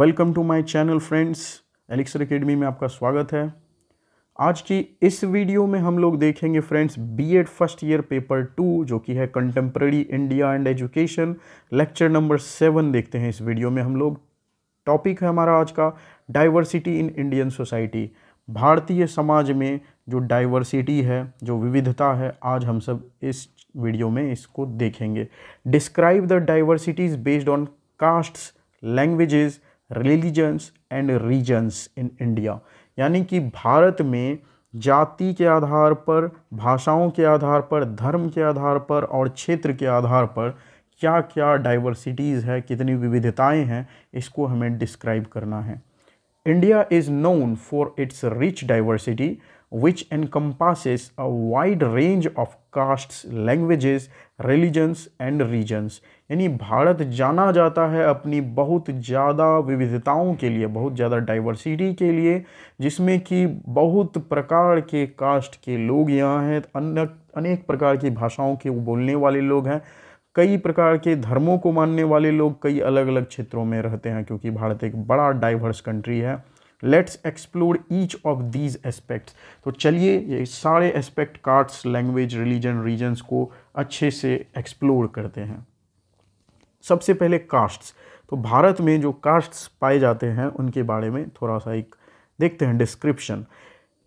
Welcome to my channel friends elixir academy में आपका स्वागत है आज की इस वीडियो में हम लोग देखेंगे friends B Ed first year paper two जो कि है contemporary India and education lecture number seven देखते हैं इस वीडियो में हम लोग टॉपिक है हमारा आज का डाइवर्सिटी इन इंडियन सोसाइटी भारतीय समाज में जो डाइवर्सिटी है जो विविधता है आज हम सब इस वीडियो में इसको देखेंगे describe the diversities based on castes languages religions and regions in India यानी कि भारत में जाति के आधार पर भाषाओं के आधार पर धर्म के आधार पर और क्षेत्र के आधार पर क्या क्या डाइवर्सिटीज़ है कितनी विविधताएं हैं इसको हमें डिस्क्राइब करना है India is known for its rich diversity which encompasses a wide range of castes languages, religions and regions यानी भारत जाना जाता है अपनी बहुत ज़्यादा विविधताओं के लिए बहुत ज़्यादा डाइवर्सिटी के लिए जिसमें कि बहुत प्रकार के कास्ट के लोग यहाँ हैं अन्य अनेक प्रकार की भाषाओं के बोलने वाले लोग हैं कई प्रकार के धर्मों को मानने वाले लोग कई अलग अलग क्षेत्रों में रहते हैं क्योंकि भारत एक बड़ा डाइवर्स कंट्री है let's explore each of these aspects तो चलिए ये सारे aspect castes language religion regions को अच्छे से एक्सप्लोर करते हैं सबसे पहले कास्ट्स तो भारत में जो कास्ट्स पाए जाते हैं उनके बारे में थोड़ा सा एक देखते हैं description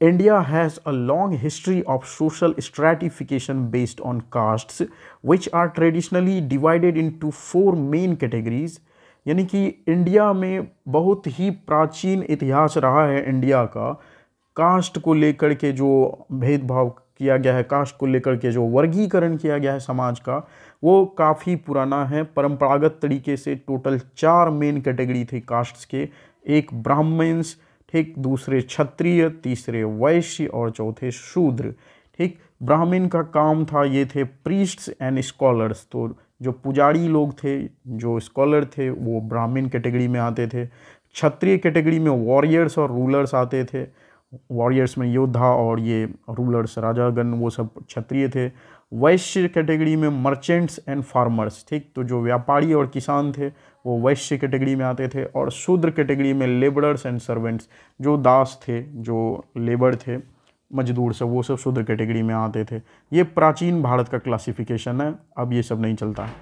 India has a long history of social stratification based on castes which are traditionally divided into four main categories यानी कि इंडिया में बहुत ही प्राचीन इतिहास रहा है इंडिया का कास्ट को लेकर के जो भेदभाव किया गया है कास्ट को लेकर के जो वर्गीकरण किया गया है समाज का वो काफ़ी पुराना है परंपरागत तरीके से टोटल चार मेन कैटेगरी थे कास्ट्स के एक ब्राह्मण्स ठीक दूसरे क्षत्रिय तीसरे वैश्य और चौथे शूद्र ठीक ब्राह्मण का काम था ये थे प्रीस्ट्स एंड स्कॉलर्स तो जो पुजारी लोग थे जो स्कॉलर थे वो ब्राह्मण कैटेगरी में आते थे क्षत्रिय कैटेगरी में वॉरियर्स और रूलर्स आते थे वॉरियर्स में योद्धा और ये रूलर्स राजागण वो सब क्षत्रिय थे वैश्य कैटेगरी में मर्चेंट्स एंड फार्मर्स ठीक तो जो व्यापारी और किसान थे वो वैश्य कैटेगरी में आते थे और शूद्र कैटेगरी में लेबरर्स एंड सर्वेंट्स जो दास थे जो लेबर थे मजदूर सब वो सब शूद्र कैटेगरी में आते थे ये प्राचीन भारत का क्लासिफिकेशन है अब ये सब नहीं चलता है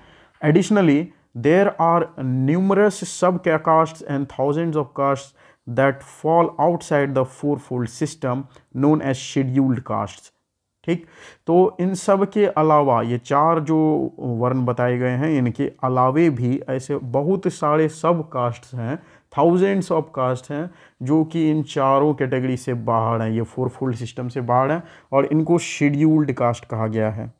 additionally there are numerous subcastes and thousands of caste that fall outside the fourfold system known as scheduled castes ठीक तो इन सब के अलावा ये चार जो वर्ण बताए गए हैं इनके अलावे भी ऐसे बहुत सारे सब कास्ट हैं थाउजेंड्स ऑफ कास्ट हैं जो कि इन चारों कैटेगरी से बाहर हैं ये फोर फोल्ड सिस्टम से बाहर हैं और इनको शेड्यूल्ड कास्ट कहा गया है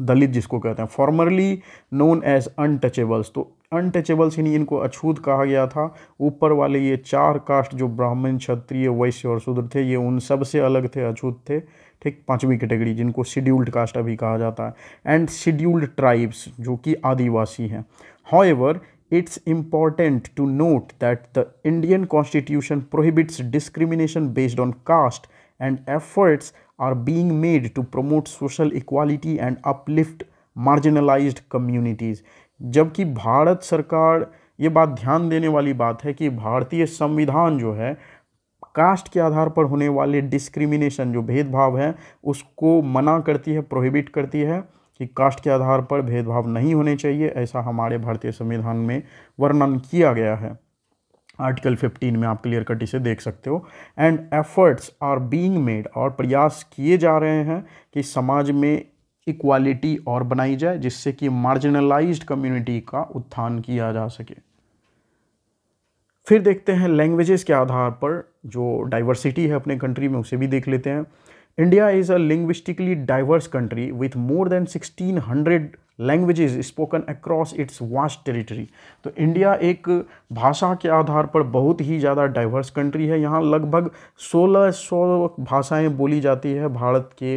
दलित जिसको कहते हैं फॉर्मरली नोन एज अनटचेबल्स तो अनटचेबल्स यानी इनको अछूत कहा गया था ऊपर वाले ये चार कास्ट जो ब्राह्मण क्षत्रिय वैश्य और शूद्र थे ये उन सबसे अलग थे अछूत थे ठीक पांचवी कैटेगरी जिनको शेड्यूल्ड कास्ट अभी कहा जाता है एंड शेड्यूल्ड ट्राइब्स जो कि आदिवासी हैं however it's important to note that the Indian constitution prohibits discrimination based on caste and efforts are being made to promote social equality and uplift marginalised communities जबकि भारत सरकार ये बात ध्यान देने वाली बात है कि भारतीय संविधान जो है कास्ट के आधार पर होने वाले डिस्क्रिमिनेशन जो भेदभाव है उसको मना करती है प्रोहिबिट करती है कि कास्ट के आधार पर भेदभाव नहीं होने चाहिए ऐसा हमारे भारतीय संविधान में वर्णन किया गया है आर्टिकल 15 में आप क्लियर कट इसे देख सकते हो and efforts are being made और प्रयास किए जा रहे हैं कि समाज में इक्वालिटी और बनाई जाए जिससे कि मार्जिनलाइज्ड कम्युनिटी का उत्थान किया जा सके फिर देखते हैं लैंग्वेजेस के आधार पर जो डाइवर्सिटी है अपने कंट्री में उसे भी देख लेते हैं India is a linguistically diverse country with more than 1600 languages spoken across its vast territory तो इंडिया एक भाषा के आधार पर बहुत ही ज़्यादा डाइवर्स कंट्री है यहाँ लगभग 1600 भाषाएँ बोली जाती है भारत के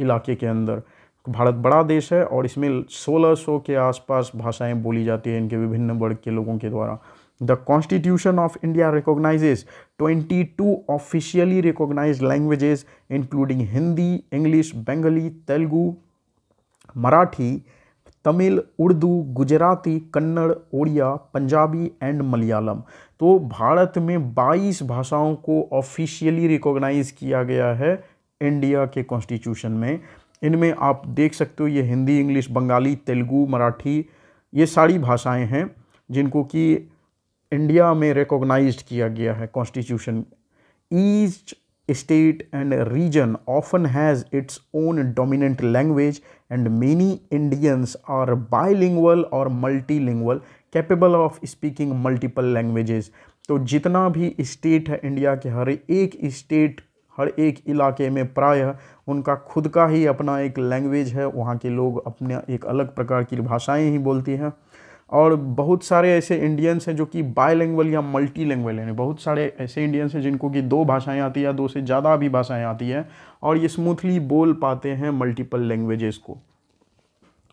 इलाके के अंदर भारत बड़ा देश है और इसमें 1600 के आसपास भाषाएं बोली जाती हैं इनके विभिन्न वर्ग के लोगों के द्वारा the constitution of India recognises 22 officially recognise languages including Hindi English Bengali Telugu Marathi Tamil Urdu Gujarati Kannada Odia Punjabi and Malayalam तो भारत में 22 भाषाओं को ऑफिशियली रिकॉग्नाइज किया गया है इंडिया के कॉन्स्टिट्यूशन में इनमें आप देख सकते हो ये हिंदी इंग्लिश बंगाली तेलुगु मराठी ये सारी भाषाएं हैं जिनको कि इंडिया में रिकॉग्नाइज्ड किया गया है constitution each state and region often has its own dominant language and many Indians are bilingual और multi capable of speaking multiple languages तो जितना भी स्टेट है इंडिया के हर एक स्टेट हर एक इलाके में प्रायः उनका खुद का ही अपना एक लैंग्वेज है वहाँ के लोग अपने एक अलग प्रकार की भाषाएं ही बोलती हैं और बहुत सारे ऐसे इंडियंस हैं जो कि बायलैंग्वल या मल्टी लैंग्वेल हैं बहुत सारे ऐसे इंडियंस हैं जिनको कि दो भाषाएं आती है या दो से ज़्यादा भी भाषाएं आती हैं और ये स्मूथली बोल पाते हैं मल्टीपल लैंग्वेजेस को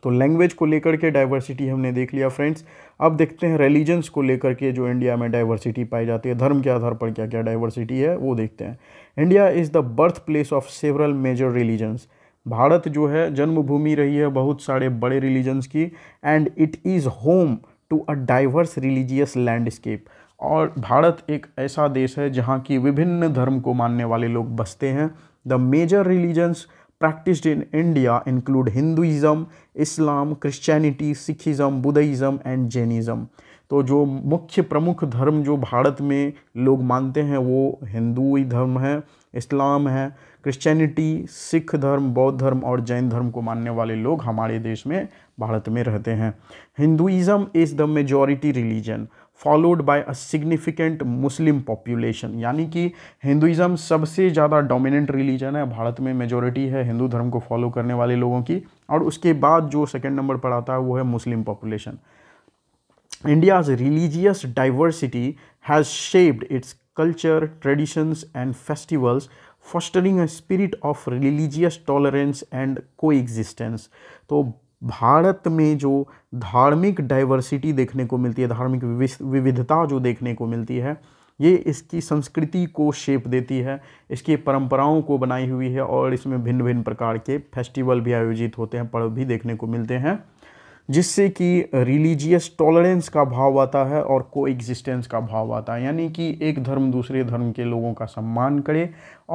तो लैंग्वेज को लेकर के डाइवर्सिटी हमने देख लिया फ्रेंड्स अब देखते हैं रिलीजन्स को लेकर के जो इंडिया में डाइवर्सिटी पाई जाती है धर्म के आधार पर क्या क्या डाइवर्सिटी है वो देखते हैं India is the birth place of several major religions Bharat जो है जन्मभूमि रही है बहुत सारे बड़े रिलीजन्स की and it is home to a diverse religious landscape और भारत एक ऐसा देश है जहाँ की विभिन्न धर्म को मानने वाले लोग बसते हैं the major religions practiced in India include Hinduism, Islam, Christianity, Sikhism, Buddhism and Jainism. तो जो मुख्य प्रमुख धर्म जो भारत में लोग मानते हैं वो हिंदू धर्म है इस्लाम है क्रिश्चियनिटी सिख धर्म बौद्ध धर्म और जैन धर्म को मानने वाले लोग हमारे देश में भारत में रहते हैं Hinduism is the majority religion followed by a significant Muslim population यानी कि हिंदुज़म सबसे ज़्यादा डोमिनेंट रिलीजन है भारत में मेजोरिटी है हिंदू धर्म को फॉलो करने वाले लोगों की और उसके बाद जो सेकेंड नंबर पर आता है वो है Muslim population India's religious diversity has shaped its culture traditions and festivals fostering a spirit of religious tolerance and को तो भारत में जो धार्मिक डाइवर्सिटी देखने को मिलती है धार्मिक विविधता जो देखने को मिलती है ये इसकी संस्कृति को शेप देती है इसकी परंपराओं को बनाई हुई है और इसमें भिन्न भिन्न प्रकार के फेस्टिवल भी आयोजित होते हैं पर्व भी देखने को मिलते हैं जिससे कि रिलीजियस टॉलरेंस का भाव आता है और को का भाव आता है यानी कि एक धर्म दूसरे धर्म के लोगों का सम्मान करे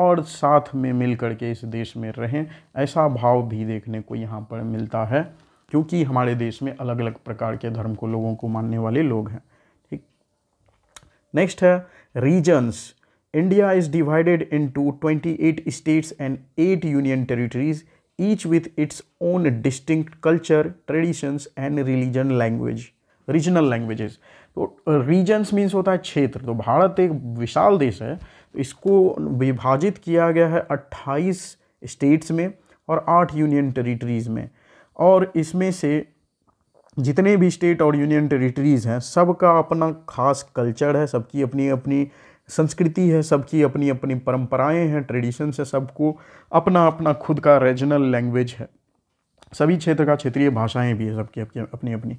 और साथ में मिल कर के इस देश में रहें ऐसा भाव भी देखने को यहाँ पर मिलता है क्योंकि हमारे देश में अलग अलग प्रकार के धर्म को लोगों को मानने वाले लोग हैं ठीक नेक्स्ट है regions India is divided into twenty eight states and eight union territories each with its own distinct culture, traditions and religion language, regional languages. तो रीजन्स मीन्स होता है क्षेत्र तो भारत एक विशाल देश है तो इसको विभाजित किया गया है 28 स्टेट्स में और 8 यूनियन टेरिटरीज़ में और इसमें से जितने भी स्टेट और यूनियन टेरिटरीज़ हैं सबका अपना खास कल्चर है सबकी अपनी अपनी संस्कृति है सबकी अपनी अपनी परंपराएं हैं ट्रेडिशंस है सबको अपना अपना खुद का रीजनल लैंग्वेज है सभी क्षेत्र का क्षेत्रीय भाषाएं भी है सबकी अपनी अपनी अपनी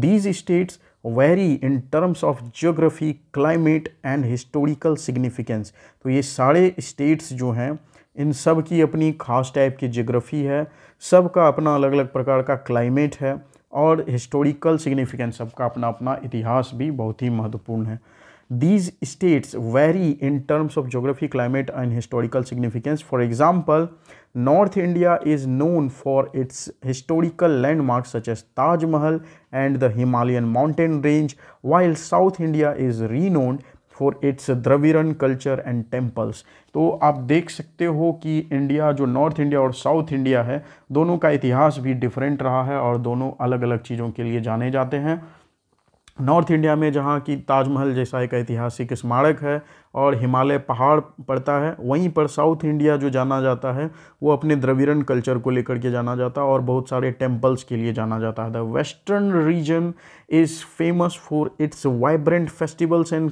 these states vary in terms of geography climate and historical significance तो ये सारे स्टेट्स जो हैं इन सब की अपनी खास टाइप की जियोग्राफी है सब का अपना अलग अलग प्रकार का क्लाइमेट है और हिस्टोरिकल सिग्निफिकेंस सबका अपना अपना इतिहास भी बहुत ही महत्वपूर्ण है These states vary in terms of geography, climate and historical significance. For example, North India is known for its historical landmarks such as Taj Mahal and the Himalayan mountain range, while South India is renowned for its Dravidian culture and temples तो आप देख सकते हो कि India जो North India और South India है दोनों का इतिहास भी डिफरेंट रहा है और दोनों अलग अलग चीज़ों के लिए जाने जाते हैं नॉर्थ इंडिया में जहाँ की ताजमहल जैसा एक ऐतिहासिक स्मारक है और हिमालय पहाड़ पड़ता है वहीं पर साउथ इंडिया जो जाना जाता है वो अपने द्रविड़न कल्चर को लेकर के जाना जाता है और बहुत सारे टेम्पल्स के लिए जाना जाता है the western region is famous for its vibrant festivals and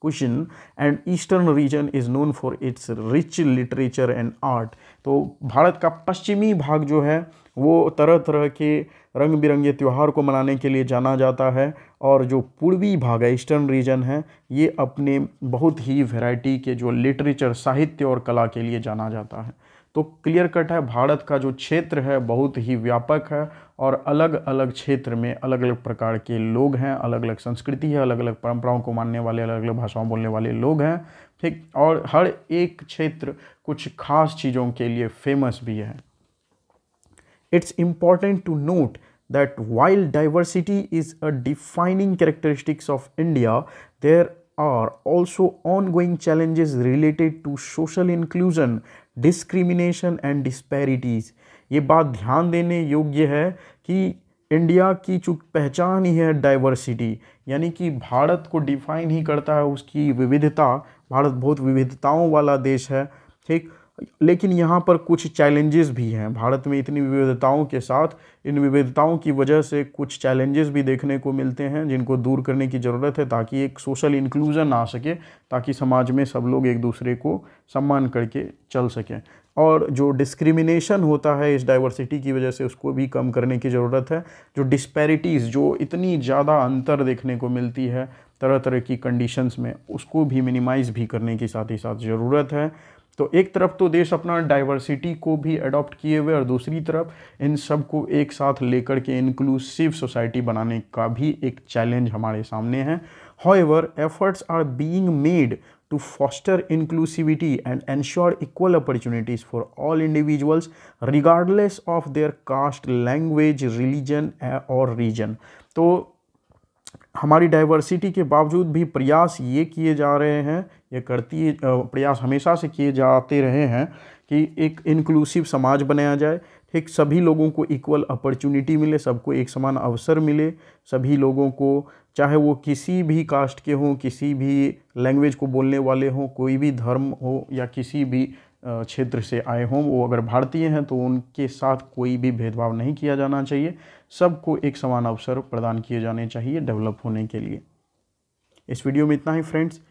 cuisine and eastern region is known for its rich literature and art तो भारत का पश्चिमी भाग जो है वो तरह तरह के रंग बिरंगे त्यौहार को मनाने के लिए जाना जाता है और जो पूर्वी भाग है ईस्टर्न रीजन है ये अपने बहुत ही वैरायटी के जो लिटरेचर साहित्य और कला के लिए जाना जाता है तो क्लियर कट है भारत का जो क्षेत्र है बहुत ही व्यापक है और अलग अलग क्षेत्र में अलग अलग प्रकार के लोग हैं अलग अलग संस्कृति है अलग अलग परंपराओं को मानने वाले अलग अलग भाषाओं बोलने वाले लोग हैं ठीक और हर एक क्षेत्र कुछ खास चीज़ों के लिए फेमस भी है it's important to note that while diversity is a defining characteristics of India, there are also ongoing challenges related to social inclusion, discrimination and disparities. ये बात ध्यान देने योग्य है कि इंडिया की चूँकि पहचान ही है डाइवर्सिटी यानी कि भारत को डिफाइन ही करता है उसकी विविधता भारत बहुत विविधताओं वाला देश है ठीक लेकिन यहाँ पर कुछ चैलेंजेस भी हैं भारत में इतनी विविधताओं के साथ इन विविधताओं की वजह से कुछ चैलेंजेस भी देखने को मिलते हैं जिनको दूर करने की ज़रूरत है ताकि एक सोशल इंक्लूज़न आ सके ताकि समाज में सब लोग एक दूसरे को सम्मान करके चल सकें और जो डिस्क्रिमिनेशन होता है इस डाइवर्सिटी की वजह से उसको भी कम करने की ज़रूरत है जो डिस्पैरिटीज़ जो इतनी ज़्यादा अंतर देखने को मिलती है तरह तरह की कंडीशंस में उसको भी मिनिमाइज़ भी करने की साथ ही साथ ज़रूरत है तो एक तरफ तो देश अपना डाइवर्सिटी को भी अडॉप्ट किए हुए और दूसरी तरफ इन सब को एक साथ लेकर के इंक्लूसिव सोसाइटी बनाने का भी एक चैलेंज हमारे सामने है however efforts are being made to foster inclusivity and ensure equal opportunities for all individuals regardless of their caste language religion और रीजन तो हमारी डाइवर्सिटी के बावजूद भी प्रयास ये किए जा रहे हैं ये करती प्रयास हमेशा से किए जाते रहे हैं कि एक इंक्लूसिव समाज बनाया जाए ठीक सभी लोगों को इक्वल अपॉर्चुनिटी मिले सबको एक समान अवसर मिले सभी लोगों को चाहे वो किसी भी कास्ट के हों किसी भी लैंग्वेज को बोलने वाले हों कोई भी धर्म हो या किसी भी क्षेत्र से आए हों वो अगर भारतीय हैं तो उनके साथ कोई भी भेदभाव नहीं किया जाना चाहिए सबको एक समान अवसर प्रदान किए जाने चाहिए डेवलप होने के लिए इस वीडियो में इतना ही फ्रेंड्स